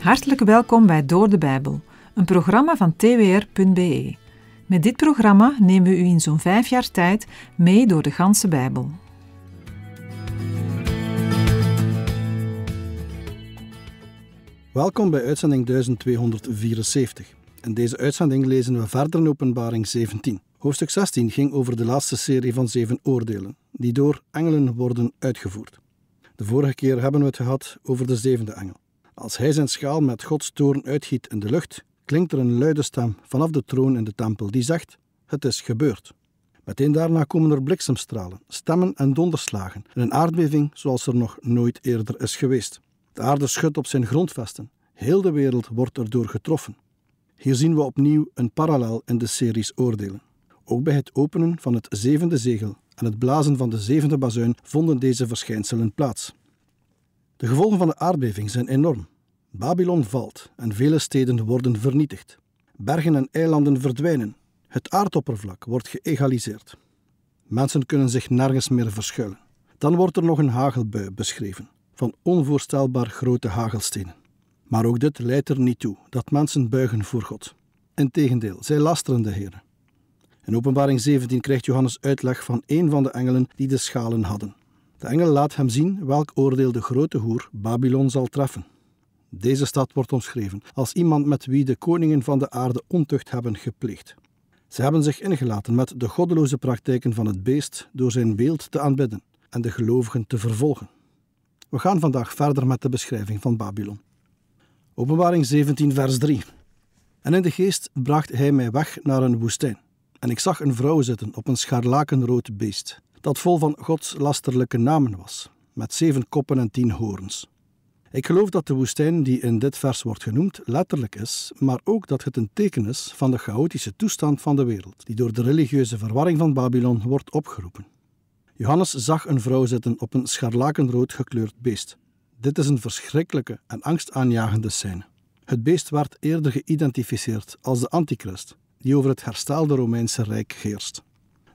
Hartelijk welkom bij Door de Bijbel, een programma van twr.be. Met dit programma nemen we u in zo'n vijf jaar tijd mee door de ganse Bijbel. Welkom bij uitzending 1274. In deze uitzending lezen we verder in Openbaring 17. Hoofdstuk 16 ging over de laatste serie van zeven oordelen, die door engelen worden uitgevoerd. De vorige keer hebben we het gehad over de zevende engel. Als hij zijn schaal met Gods toorn uitgiet in de lucht, klinkt er een luide stem vanaf de troon in de tempel die zegt: Het is gebeurd. Meteen daarna komen er bliksemstralen, stemmen en donderslagen en een aardbeving zoals er nog nooit eerder is geweest. De aarde schudt op zijn grondvesten. Heel de wereld wordt erdoor getroffen. Hier zien we opnieuw een parallel in de series oordelen. Ook bij het openen van het zevende zegel en het blazen van de zevende bazuin vonden deze verschijnselen plaats. De gevolgen van de aardbeving zijn enorm. Babylon valt en vele steden worden vernietigd. Bergen en eilanden verdwijnen. Het aardoppervlak wordt geëgaliseerd. Mensen kunnen zich nergens meer verschuilen. Dan wordt er nog een hagelbui beschreven, van onvoorstelbaar grote hagelstenen. Maar ook dit leidt er niet toe dat mensen buigen voor God. Integendeel, zij lasteren de Heer. In Openbaring 17 krijgt Johannes uitleg van een van de engelen die de schalen hadden. De engel laat hem zien welk oordeel de grote hoer Babylon zal treffen. Deze stad wordt omschreven als iemand met wie de koningen van de aarde ontucht hebben gepleegd. Ze hebben zich ingelaten met de goddeloze praktijken van het beest door zijn beeld te aanbidden en de gelovigen te vervolgen. We gaan vandaag verder met de beschrijving van Babylon. Openbaring 17, vers 3. En in de geest bracht hij mij weg naar een woestijn. En ik zag een vrouw zitten op een scharlakenrood beest dat vol van godslasterlijke namen was, met zeven koppen en tien horens. Ik geloof dat de woestijn die in dit vers wordt genoemd letterlijk is, maar ook dat het een teken is van de chaotische toestand van de wereld, die door de religieuze verwarring van Babylon wordt opgeroepen. Johannes zag een vrouw zitten op een scharlakenrood gekleurd beest. Dit is een verschrikkelijke en angstaanjagende scène. Het beest werd eerder geïdentificeerd als de antichrist, die over het herstelde Romeinse Rijk geerst.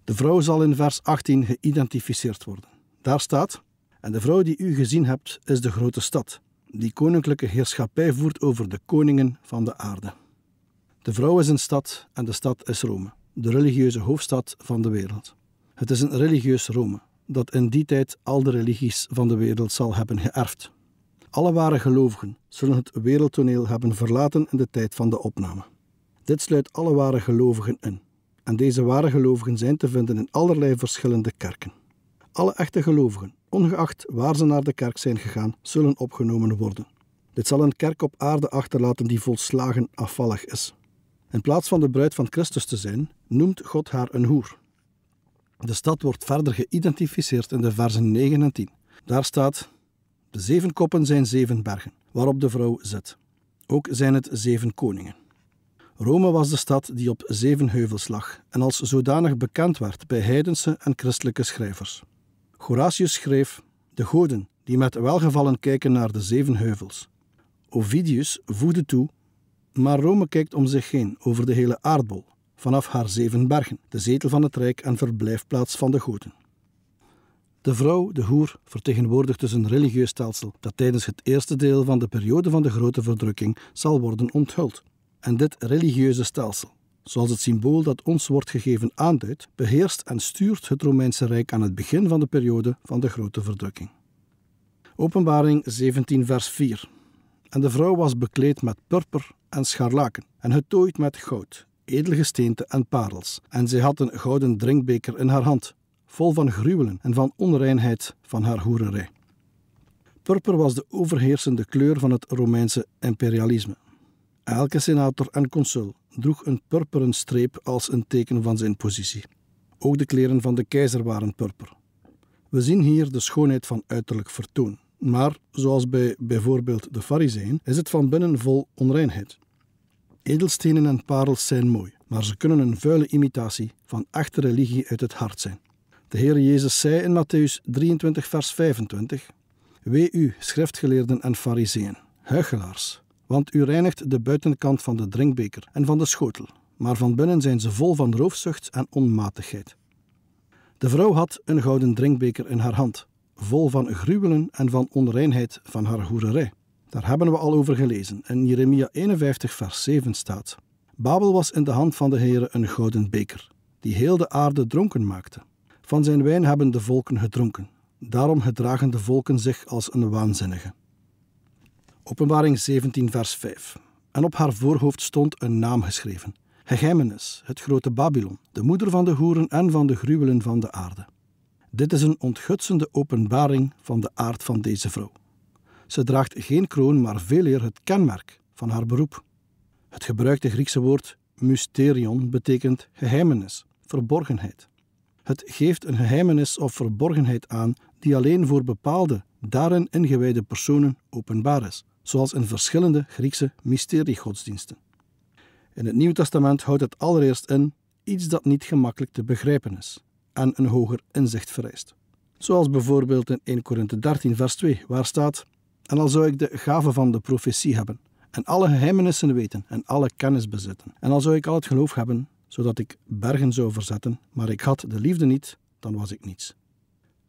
De vrouw zal in vers 18 geïdentificeerd worden. Daar staat: En de vrouw die u gezien hebt, is de grote stad, die koninklijke heerschappij voert over de koningen van de aarde. De vrouw is een stad en de stad is Rome, de religieuze hoofdstad van de wereld. Het is een religieus Rome, dat in die tijd al de religies van de wereld zal hebben geërfd. Alle ware gelovigen zullen het wereldtoneel hebben verlaten in de tijd van de opname. Dit sluit alle ware gelovigen in, en deze ware gelovigen zijn te vinden in allerlei verschillende kerken. Alle echte gelovigen, ongeacht waar ze naar de kerk zijn gegaan, zullen opgenomen worden. Dit zal een kerk op aarde achterlaten die volslagen afvallig is. In plaats van de bruid van Christus te zijn, noemt God haar een hoer. De stad wordt verder geïdentificeerd in de versen 9 en 10. Daar staat: De zeven koppen zijn zeven bergen, waarop de vrouw zit. Ook zijn het zeven koningen. Rome was de stad die op zeven heuvels lag en als zodanig bekend werd bij heidense en christelijke schrijvers. Horatius schreef: De goden die met welgevallen kijken naar de zeven heuvels. Ovidius voegde toe: Maar Rome kijkt om zich heen over de hele aardbol, vanaf haar zeven bergen, de zetel van het rijk en verblijfplaats van de goden. De vrouw, de hoer, vertegenwoordigt dus een religieus stelsel dat tijdens het eerste deel van de periode van de grote verdrukking zal worden onthuld en dit religieuze stelsel, zoals het symbool dat ons wordt gegeven aanduidt, beheerst en stuurt het Romeinse Rijk aan het begin van de periode van de grote verdrukking. Openbaring 17, vers 4. En de vrouw was bekleed met purper en scharlaken, en getooid met goud, edelgesteente en parels. En zij had een gouden drinkbeker in haar hand, vol van gruwelen en van onreinheid van haar hoererij. Purper was de overheersende kleur van het Romeinse imperialisme. Elke senator en consul droeg een purperen streep als een teken van zijn positie. Ook de kleren van de keizer waren purper. We zien hier de schoonheid van uiterlijk vertoon. Maar zoals bij bijvoorbeeld de Fariseeën, is het van binnen vol onreinheid. Edelstenen en parels zijn mooi, maar ze kunnen een vuile imitatie van echte religie uit het hart zijn. De Heer Jezus zei in Matthäus 23, vers 25: Wee u, schriftgeleerden en Fariseeën, huichelaars, want u reinigt de buitenkant van de drinkbeker en van de schotel, maar van binnen zijn ze vol van roofzucht en onmatigheid. De vrouw had een gouden drinkbeker in haar hand, vol van gruwelen en van onreinheid van haar hoererij. Daar hebben we al over gelezen. In Jeremia 51, vers 7 staat: Babel was in de hand van de Heere een gouden beker, die heel de aarde dronken maakte. Van zijn wijn hebben de volken gedronken. Daarom gedragen de volken zich als een waanzinnige. Openbaring 17, vers 5. En op haar voorhoofd stond een naam geschreven: Geheimenis, het grote Babylon, de moeder van de hoeren en van de gruwelen van de aarde. Dit is een ontgutsende openbaring van de aard van deze vrouw. Ze draagt geen kroon, maar veel het kenmerk van haar beroep. Het gebruikte Griekse woord mysterion betekent geheimenis, verborgenheid. Het geeft een geheimenis of verborgenheid aan die alleen voor bepaalde, daarin ingewijde personen openbaar is zoals in verschillende Griekse mysteriegodsdiensten. In het Nieuw Testament houdt het allereerst in iets dat niet gemakkelijk te begrijpen is en een hoger inzicht vereist. Zoals bijvoorbeeld in 1 Korinthe 13, vers 2, waar staat: En al zou ik de gave van de profetie hebben, en alle geheimenissen weten, en alle kennis bezitten, en al zou ik al het geloof hebben, zodat ik bergen zou verzetten, maar ik had de liefde niet, dan was ik niets.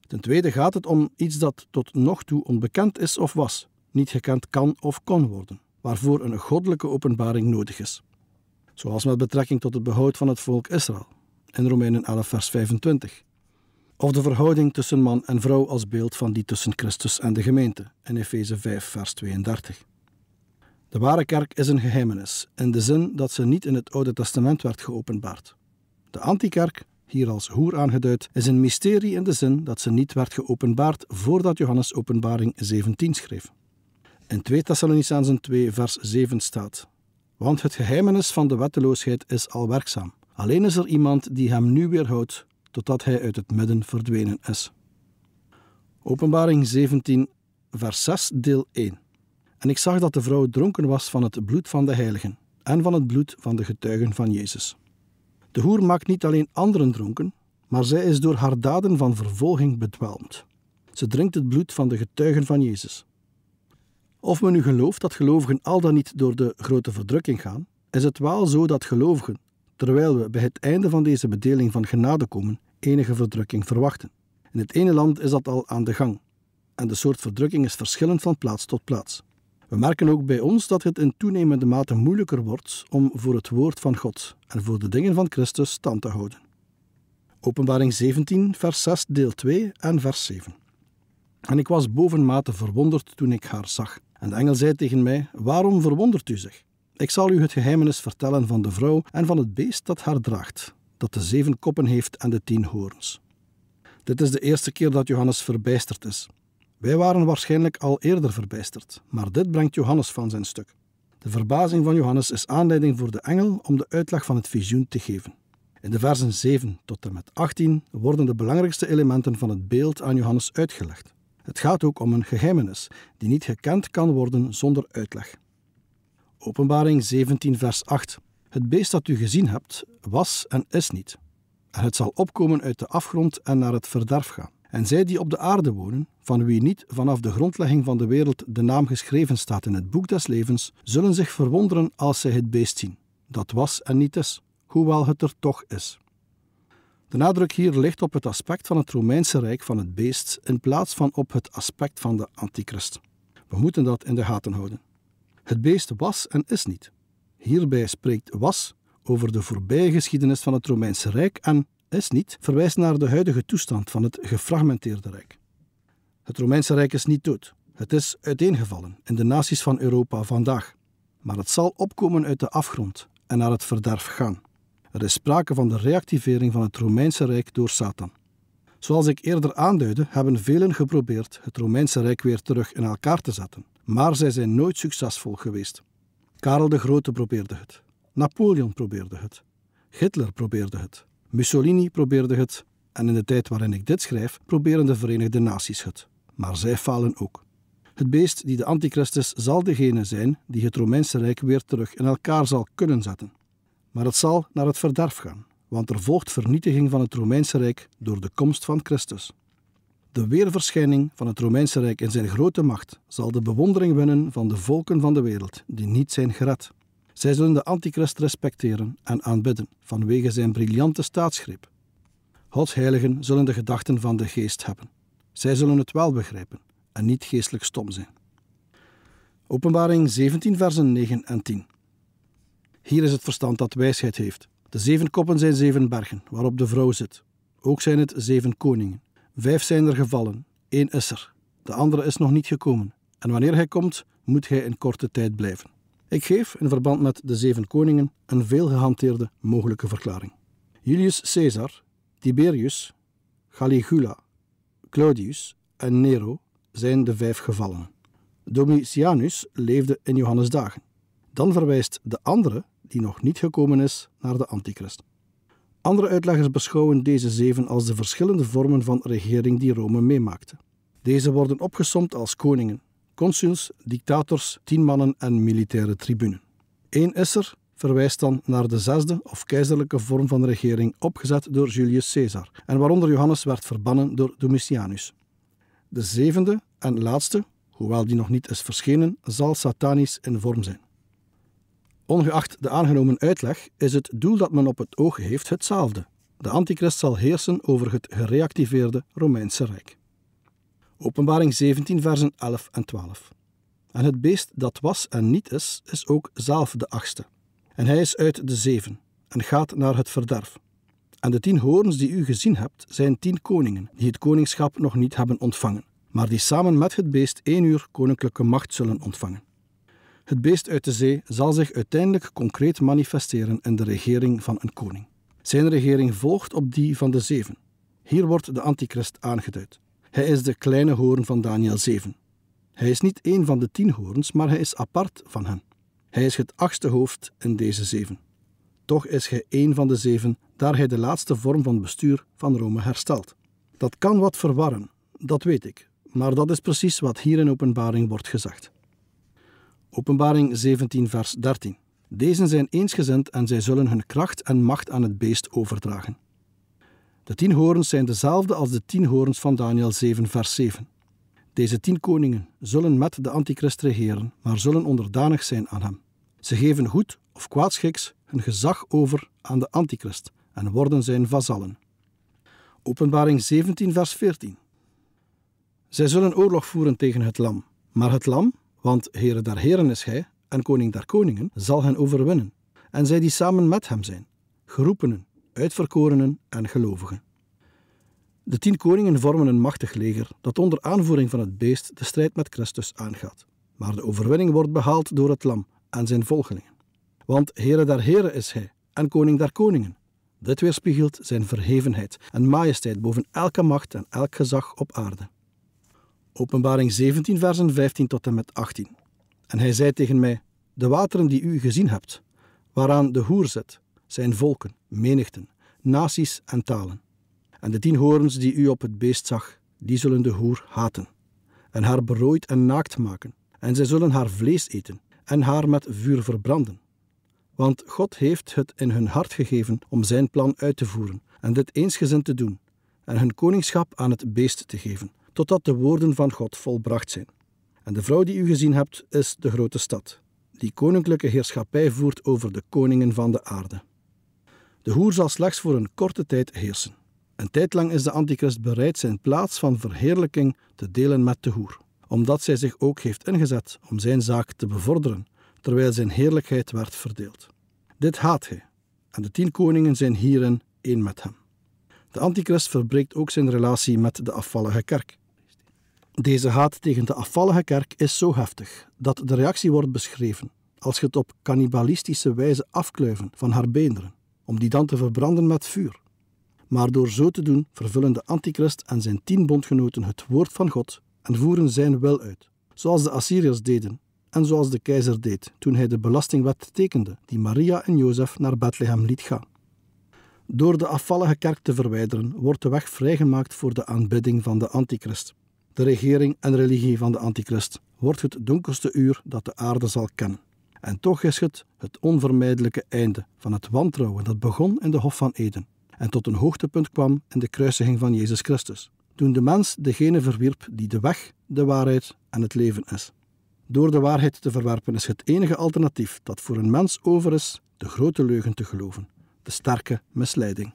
Ten tweede gaat het om iets dat tot nog toe onbekend is of was, niet gekend kan of kon worden, waarvoor een goddelijke openbaring nodig is. Zoals met betrekking tot het behoud van het volk Israël, in Romeinen 11, vers 25. Of de verhouding tussen man en vrouw als beeld van die tussen Christus en de gemeente, in Efeze 5, vers 32. De ware kerk is een geheimenis, in de zin dat ze niet in het Oude Testament werd geopenbaard. De antikerk, hier als hoer aangeduid, is een mysterie in de zin dat ze niet werd geopenbaard voordat Johannes Openbaring 17 schreef. In 2 Thessalonicenzen 2, vers 7 staat: Want het geheimenis van de wetteloosheid is al werkzaam. Alleen is er iemand die hem nu weerhoudt, totdat hij uit het midden verdwenen is. Openbaring 17, vers 6, deel 1. En ik zag dat de vrouw dronken was van het bloed van de heiligen en van het bloed van de getuigen van Jezus. De hoer maakt niet alleen anderen dronken, maar zij is door haar daden van vervolging bedwelmd. Ze drinkt het bloed van de getuigen van Jezus. Of men nu gelooft dat gelovigen al dan niet door de grote verdrukking gaan, is het wel zo dat gelovigen, terwijl we bij het einde van deze bedeling van genade komen, enige verdrukking verwachten. In het ene land is dat al aan de gang. En de soort verdrukking is verschillend van plaats tot plaats. We merken ook bij ons dat het in toenemende mate moeilijker wordt om voor het woord van God en voor de dingen van Christus stand te houden. Openbaring 17, vers 6, deel 2 en vers 7. En ik was bovenmate verwonderd toen ik haar zag, en de engel zei tegen mij: Waarom verwondert u zich? Ik zal u het geheimenis vertellen van de vrouw en van het beest dat haar draagt, dat de zeven koppen heeft en de tien hoorns. Dit is de eerste keer dat Johannes verbijsterd is. Wij waren waarschijnlijk al eerder verbijsterd, maar dit brengt Johannes van zijn stuk. De verbazing van Johannes is aanleiding voor de engel om de uitleg van het visioen te geven. In de versen 7 tot en met 18 worden de belangrijkste elementen van het beeld aan Johannes uitgelegd. Het gaat ook om een geheimenis die niet gekend kan worden zonder uitleg. Openbaring 17, vers 8. Het beest dat u gezien hebt, was en is niet. En het zal opkomen uit de afgrond en naar het verderf gaan. En zij die op de aarde wonen, van wie niet vanaf de grondlegging van de wereld de naam geschreven staat in het boek des levens, zullen zich verwonderen als zij het beest zien, dat was en niet is, hoewel het er toch is. De nadruk hier ligt op het aspect van het Romeinse Rijk van het beest in plaats van op het aspect van de antichrist. We moeten dat in de gaten houden. Het beest was en is niet. Hierbij spreekt was over de voorbije geschiedenis van het Romeinse Rijk en is niet verwijst naar de huidige toestand van het gefragmenteerde Rijk. Het Romeinse Rijk is niet dood. Het is uiteengevallen in de naties van Europa vandaag. Maar het zal opkomen uit de afgrond en naar het verderf gaan. Er is sprake van de reactivering van het Romeinse Rijk door Satan. Zoals ik eerder aanduidde, hebben velen geprobeerd het Romeinse Rijk weer terug in elkaar te zetten, maar zij zijn nooit succesvol geweest. Karel de Grote probeerde het, Napoleon probeerde het, Hitler probeerde het, Mussolini probeerde het en in de tijd waarin ik dit schrijf proberen de Verenigde Naties het. Maar zij falen ook. Het beest die de antichristus zal degene zijn die het Romeinse Rijk weer terug in elkaar zal kunnen zetten. Maar het zal naar het verderf gaan, want er volgt vernietiging van het Romeinse Rijk door de komst van Christus. De weerverschijning van het Romeinse Rijk in zijn grote macht zal de bewondering winnen van de volken van de wereld die niet zijn gered. Zij zullen de antichrist respecteren en aanbidden vanwege zijn briljante staatsgreep. Gods heiligen zullen de gedachten van de geest hebben. Zij zullen het wel begrijpen en niet geestelijk stom zijn. Openbaring 17, versen 9 en 10. Hier is het verstand dat wijsheid heeft. De zeven koppen zijn zeven bergen, waarop de vrouw zit. Ook zijn het zeven koningen. Vijf zijn er gevallen, één is er. De andere is nog niet gekomen. En wanneer hij komt, moet hij in korte tijd blijven. Ik geef, in verband met de zeven koningen, een veel gehanteerde mogelijke verklaring. Julius Caesar, Tiberius, Caligula, Claudius en Nero zijn de vijf gevallen. Domitianus leefde in Johannes dagen. Dan verwijst de andere die nog niet gekomen is, naar de antichrist. Andere uitleggers beschouwen deze zeven als de verschillende vormen van regering die Rome meemaakte. Deze worden opgesomd als koningen, consuls, dictators, tienmannen en militaire tribunen. Eén is er, verwijst dan naar de zesde of keizerlijke vorm van regering opgezet door Julius Caesar en waaronder Johannes werd verbannen door Domitianus. De zevende en laatste, hoewel die nog niet is verschenen, zal satanisch in vorm zijn. Ongeacht de aangenomen uitleg is het doel dat men op het oog heeft hetzelfde. De antichrist zal heersen over het gereactiveerde Romeinse Rijk. Openbaring 17, versen 11 en 12. En het beest dat was en niet is, is ook zelf de achtste. En hij is uit de zeven en gaat naar het verderf. En de tien hoorns die u gezien hebt, zijn tien koningen, die het koningschap nog niet hebben ontvangen, maar die samen met het beest één uur koninklijke macht zullen ontvangen. Het beest uit de zee zal zich uiteindelijk concreet manifesteren in de regering van een koning. Zijn regering volgt op die van de zeven. Hier wordt de antichrist aangeduid. Hij is de kleine hoorn van Daniel 7. Hij is niet één van de tien hoorns, maar hij is apart van hen. Hij is het achtste hoofd in deze zeven. Toch is hij één van de zeven, daar hij de laatste vorm van bestuur van Rome herstelt. Dat kan wat verwarren, dat weet ik, maar dat is precies wat hier in openbaring wordt gezegd. Openbaring 17, vers 13. Deze zijn eensgezind en zij zullen hun kracht en macht aan het beest overdragen. De tien horens zijn dezelfde als de tien horens van Daniel 7, vers 7. Deze tien koningen zullen met de antichrist regeren, maar zullen onderdanig zijn aan hem. Ze geven goed of kwaadschiks hun gezag over aan de antichrist en worden zijn vazallen. Openbaring 17, vers 14. Zij zullen oorlog voeren tegen het lam, maar het lam, want Heere der Heren is Hij en Koning der Koningen zal hen overwinnen, en zij die samen met Hem zijn, geroepenen, uitverkorenen en gelovigen. De tien koningen vormen een machtig leger dat onder aanvoering van het beest de strijd met Christus aangaat. Maar de overwinning wordt behaald door het lam en zijn volgelingen. Want Heere der Heren is Hij en Koning der Koningen. Dit weerspiegelt zijn verhevenheid en majesteit boven elke macht en elk gezag op aarde. Openbaring 17, versen 15 tot en met 18. En hij zei tegen mij: De wateren die u gezien hebt, waaraan de hoer zit, zijn volken, menigten, naties en talen. En de tien horens die u op het beest zag, die zullen de hoer haten, en haar berooid en naakt maken, en zij zullen haar vlees eten, en haar met vuur verbranden. Want God heeft het in hun hart gegeven om zijn plan uit te voeren, en dit eensgezind te doen, en hun koningschap aan het beest te geven totdat de woorden van God volbracht zijn. En de vrouw die u gezien hebt, is de grote stad, die koninklijke heerschappij voert over de koningen van de aarde. De hoer zal slechts voor een korte tijd heersen. Een tijd lang is de antichrist bereid zijn plaats van verheerlijking te delen met de hoer, omdat zij zich ook heeft ingezet om zijn zaak te bevorderen, terwijl zijn heerlijkheid werd verdeeld. Dit haat hij, en de tien koningen zijn hierin één met hem. De antichrist verbreekt ook zijn relatie met de afvallige kerk. Deze haat tegen de afvallige kerk is zo heftig dat de reactie wordt beschreven als het op cannibalistische wijze afkluiven van haar beenderen, om die dan te verbranden met vuur. Maar door zo te doen vervullen de antichrist en zijn tien bondgenoten het woord van God en voeren zijn wil uit, zoals de Assyriërs deden en zoals de keizer deed toen hij de belastingwet tekende die Maria en Jozef naar Bethlehem liet gaan. Door de afvallige kerk te verwijderen wordt de weg vrijgemaakt voor de aanbidding van de antichrist de regering en religie van de antichrist wordt het donkerste uur dat de aarde zal kennen. En toch is het het onvermijdelijke einde van het wantrouwen dat begon in de Hof van Eden en tot een hoogtepunt kwam in de kruisiging van Jezus Christus, toen de mens degene verwierp die de weg, de waarheid en het leven is. Door de waarheid te verwerpen is het enige alternatief dat voor een mens over is de grote leugen te geloven, de sterke misleiding.